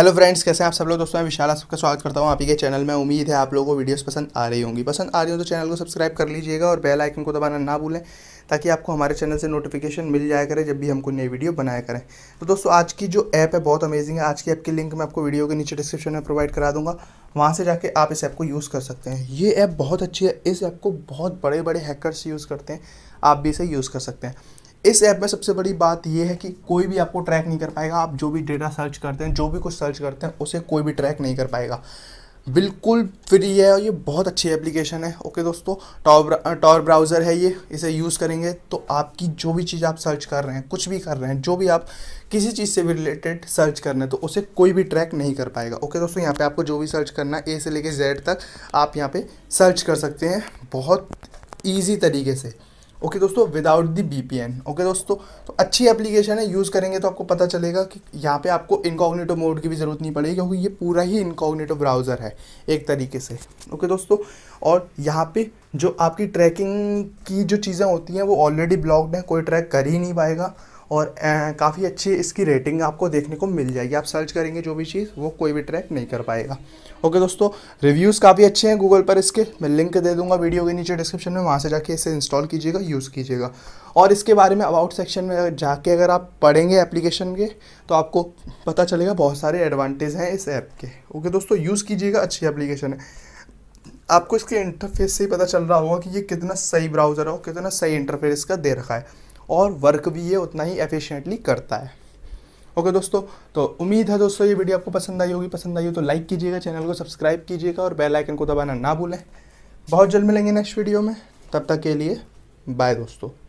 hello friends कैसे हैं आप सब लोग दोस्तों मैं विशाल आप सबका स्वागत करता हूं आप ही के चैनल में उम्मीद है आप लोगों को वीडियोस पसंद आ रही होंगी पसंद आ रही हो तो चैनल को सब्सक्राइब कर लीजिएगा और बेल आइकन को दबाना ना भूलें ताकि आपको हमारे चैनल से नोटिफिकेशन मिल जाया करे जब भी हमको नई वीडियो बनाया करें तो दोस्तों आज की जो ऐप है बहुत अमेजिंग है आज की ऐप की लिंक मैं आपको वीडियो के नीचे डिस्क्रिप्शन में प्रोवाइड करा दूँगा वहाँ से जाके आप इस ऐप को यूज़ कर सकते हैं ये ऐप बहुत अच्छी है इस ऐप को बहुत बड़े बड़े हैकर्स यूज़ करते हैं आप भी इसे यूज़ कर सकते हैं इस ऐप में सबसे बड़ी बात यह है कि कोई भी आपको ट्रैक नहीं कर पाएगा आप जो भी डेटा सर्च करते हैं जो भी कुछ सर्च करते हैं उसे कोई भी ट्रैक नहीं कर पाएगा बिल्कुल फ्री है और ये बहुत अच्छी एप्लीकेशन है ओके दोस्तों टॉर टॉर ब्राउज़र है ये इसे यूज़ करेंगे तो आपकी जो भी चीज़ आप सर्च कर रहे हैं कुछ भी कर रहे हैं जो भी आप किसी चीज़ से भी रिलेटेड सर्च कर रहे हैं तो उसे कोई भी ट्रैक नहीं कर पाएगा ओके दोस्तों यहाँ पे आपको जो भी सर्च करना है ए से लेके जेड तक आप यहाँ पे सर्च कर सकते हैं बहुत ईजी तरीके से ओके okay, दोस्तों without the B P N okay दोस्तों तो अच्छी एप्लीकेशन है यूज़ करेंगे तो आपको पता चलेगा कि यहाँ पे आपको इनकॉग्निटो मोड की भी ज़रूरत नहीं पड़ेगी क्योंकि ये पूरा ही इनकॉग्निटो ब्राउज़र है एक तरीके से ओके okay, दोस्तों और यहाँ पे जो आपकी ट्रैकिंग की जो चीज़ें होती हैं वो ऑलरेडी ब्लॉक्ड हैं कोई ट्रैक कर ही नहीं पाएगा और काफ़ी अच्छी इसकी रेटिंग आपको देखने को मिल जाएगी आप सर्च करेंगे जो भी चीज़ वो कोई भी ट्रैक नहीं कर पाएगा ओके दोस्तों रिव्यूज़ काफ़ी अच्छे हैं गूगल पर इसके मैं लिंक दे दूंगा वीडियो के नीचे डिस्क्रिप्शन में वहाँ से जाके इसे इंस्टॉल कीजिएगा यूज़ कीजिएगा और इसके बारे में अबाउट सेक्शन में जाके अगर आप पढ़ेंगे एप्लीकेशन के तो आपको पता चलेगा बहुत सारे एडवांटेज हैं इस ऐप के ओके दोस्तों यूज़ कीजिएगा अच्छी एप्लीकेशन है आपको इसके इंटरफेस से ही पता चल रहा होगा कि ये कितना सही ब्राउज़र है और कितना सही इंटरफेस इसका दे रखा है और वर्क भी ये उतना ही एफिशिएंटली करता है ओके okay, दोस्तों तो उम्मीद है दोस्तों ये वीडियो आपको पसंद आई होगी पसंद आई हो तो लाइक कीजिएगा चैनल को सब्सक्राइब कीजिएगा और बेल आइकन को दबाना ना भूलें बहुत जल्द मिलेंगे नेक्स्ट वीडियो में तब तक के लिए बाय दोस्तों